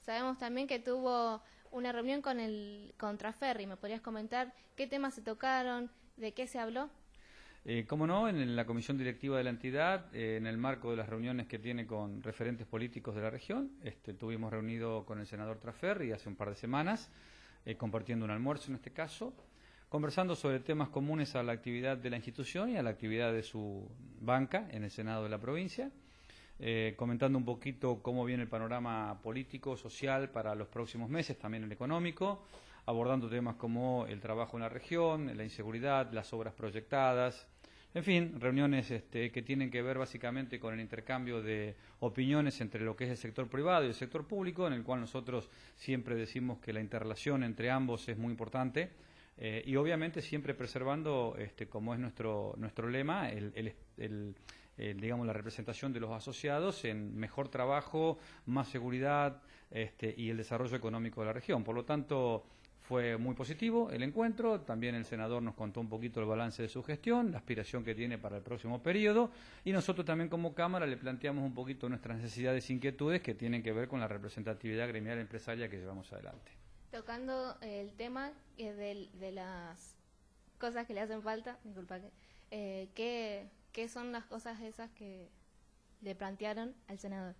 Sabemos también que tuvo una reunión con el Contraferri. ¿Me podrías comentar qué temas se tocaron, de qué se habló? Eh, como no, en la comisión directiva de la entidad, eh, en el marco de las reuniones que tiene con referentes políticos de la región, este, tuvimos reunido con el senador Traferri hace un par de semanas, eh, compartiendo un almuerzo en este caso, conversando sobre temas comunes a la actividad de la institución y a la actividad de su banca en el Senado de la provincia. Eh, comentando un poquito cómo viene el panorama político, social para los próximos meses, también el económico, abordando temas como el trabajo en la región, la inseguridad, las obras proyectadas, en fin, reuniones este, que tienen que ver básicamente con el intercambio de opiniones entre lo que es el sector privado y el sector público, en el cual nosotros siempre decimos que la interrelación entre ambos es muy importante. Eh, y obviamente siempre preservando, este, como es nuestro, nuestro lema, el, el, el, eh, digamos, la representación de los asociados en mejor trabajo, más seguridad este, y el desarrollo económico de la región. Por lo tanto, fue muy positivo el encuentro. También el senador nos contó un poquito el balance de su gestión, la aspiración que tiene para el próximo periodo. Y nosotros también como Cámara le planteamos un poquito nuestras necesidades e inquietudes que tienen que ver con la representatividad gremial empresaria que llevamos adelante. Tocando eh, el tema eh, de, las cosas que le hacen falta, disculpa que... ¿Qué son las cosas esas que le plantearon al senador?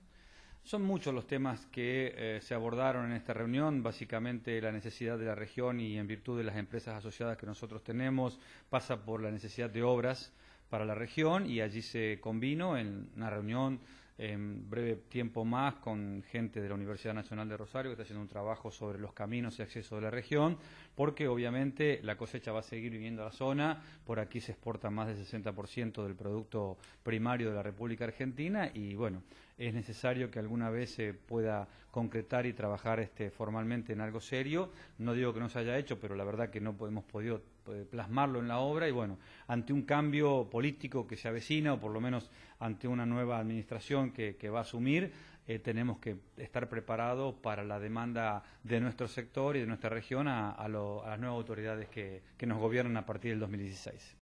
Son muchos los temas que eh, se abordaron en esta reunión, básicamente la necesidad de la región y en virtud de las empresas asociadas que nosotros tenemos, pasa por la necesidad de obras para la región y allí se combinó en una reunión en breve tiempo más con gente de la Universidad Nacional de Rosario que está haciendo un trabajo sobre los caminos y acceso de la región, porque obviamente la cosecha va a seguir viviendo a la zona, por aquí se exporta más del 60% del producto primario de la República Argentina y bueno, es necesario que alguna vez se pueda concretar y trabajar este, formalmente en algo serio. No digo que no se haya hecho, pero la verdad que no hemos podido eh, plasmarlo en la obra y bueno, ante un cambio político que se avecina o por lo menos ante una nueva administración que, va a asumir, eh, tenemos que estar preparados para la demanda de nuestro sector y de nuestra región a, las nuevas autoridades que, que nos gobiernan a partir del 2016.